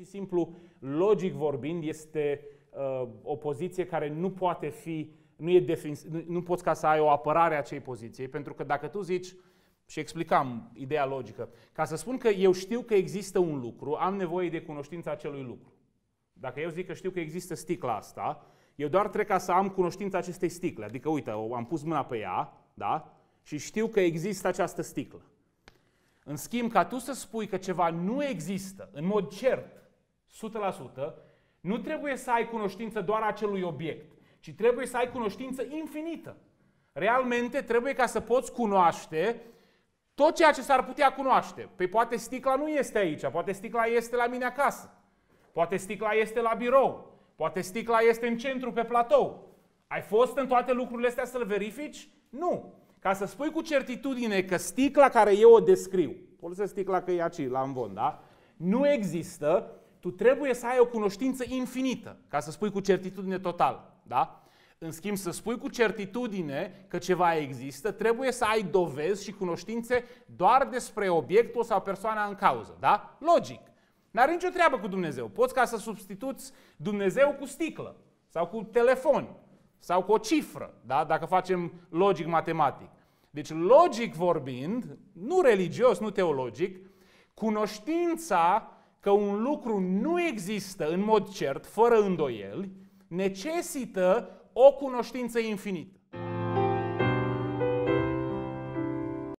și simplu, logic vorbind, este uh, o poziție care nu poate fi, nu, e defins, nu, nu poți ca să ai o apărare a acei poziții, pentru că dacă tu zici, și explicam ideea logică, ca să spun că eu știu că există un lucru, am nevoie de cunoștința acelui lucru. Dacă eu zic că știu că există sticla asta, eu doar trebuie ca să am cunoștința acestei sticle. Adică, uite, am pus mâna pe ea, da? Și știu că există această sticlă. În schimb, ca tu să spui că ceva nu există, în mod cert, 100%, nu trebuie să ai cunoștință doar acelui obiect, ci trebuie să ai cunoștință infinită. Realmente trebuie ca să poți cunoaște tot ceea ce s-ar putea cunoaște. Păi poate sticla nu este aici, poate sticla este la mine acasă, poate sticla este la birou, poate sticla este în centru, pe platou. Ai fost în toate lucrurile astea să-l verifici? Nu. Ca să spui cu certitudine că sticla care eu o descriu, folosesc sticla că e aici, la învon, da? Nu există, tu trebuie să ai o cunoștință infinită, ca să spui cu certitudine total, Da? În schimb, să spui cu certitudine că ceva există, trebuie să ai dovezi și cunoștințe doar despre obiectul sau persoana în cauză. Da? Logic. N-are nicio treabă cu Dumnezeu. Poți ca să substituți Dumnezeu cu sticlă sau cu telefon sau cu o cifră, da? dacă facem logic matematic. Deci, logic vorbind, nu religios, nu teologic, cunoștința că un lucru nu există în mod cert, fără îndoieli, necesită o cunoștință infinită.